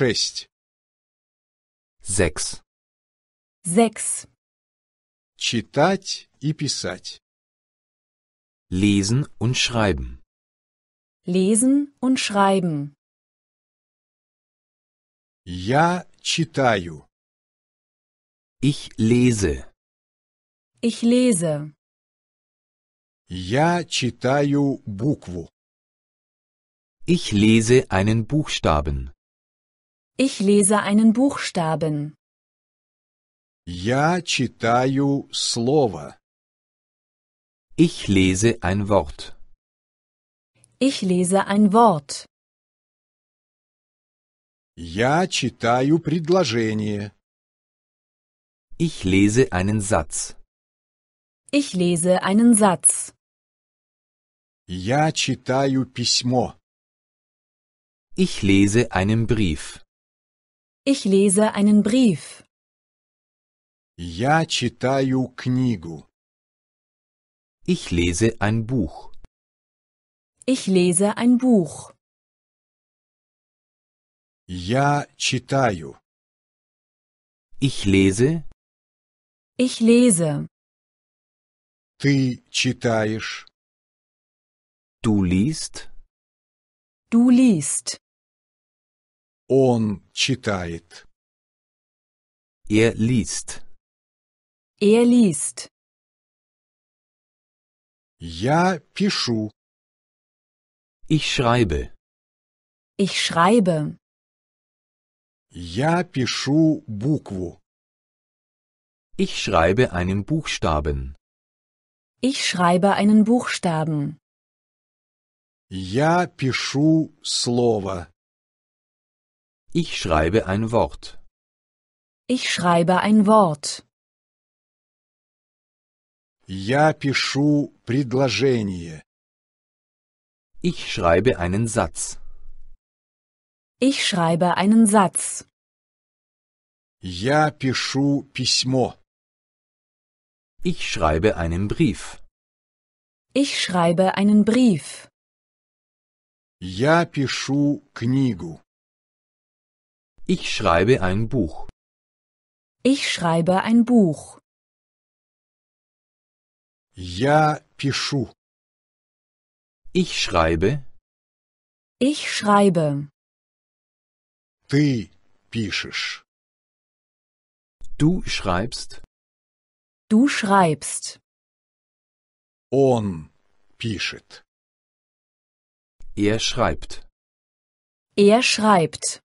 Шесть. Sechs. Sechs. Читать и писать. Lesen und schreiben. Lesen und schreiben. Я читаю. Ich lese. Ich lese. Я читаю букву. Ich lese einen Buchstaben. Ich lese einen Buchstaben. Я читаю слово. Ich lese ein Wort. Ich lese ein Wort. Я читаю предложение. Ich lese einen Satz. Ich lese einen Satz. Я читаю письмо. Ich lese einen Brief. Ich lese einen Brief. Я читаю книгу. Ich lese ein Buch. Ich lese ein Buch. Я читаю. Ich lese. Ich lese. Ты читаешь. Du liest. Du liest. Он читает. Er liest. Er liest. Я пишу. Ich schreibe. Ich schreibe. Я пишу букву. Ich schreibe einen Buchstaben. Ich schreibe einen Buchstaben. Я пишу слово. Ich schreibe ein Wort. Ich schreibe ein Wort. Я пишу предложение. Ich schreibe einen Satz. Ich schreibe einen Satz. Я пишу письмо. Ich schreibe einen Brief. Ich schreibe einen Brief. Я пишу книгу. Ich schreibe ein Buch. Ich schreibe ein Buch. Я пишу. Ich schreibe. Ich schreibe. Ты пишешь. Du schreibst. Du schreibst. Он пишет. Er schreibt. Er schreibt.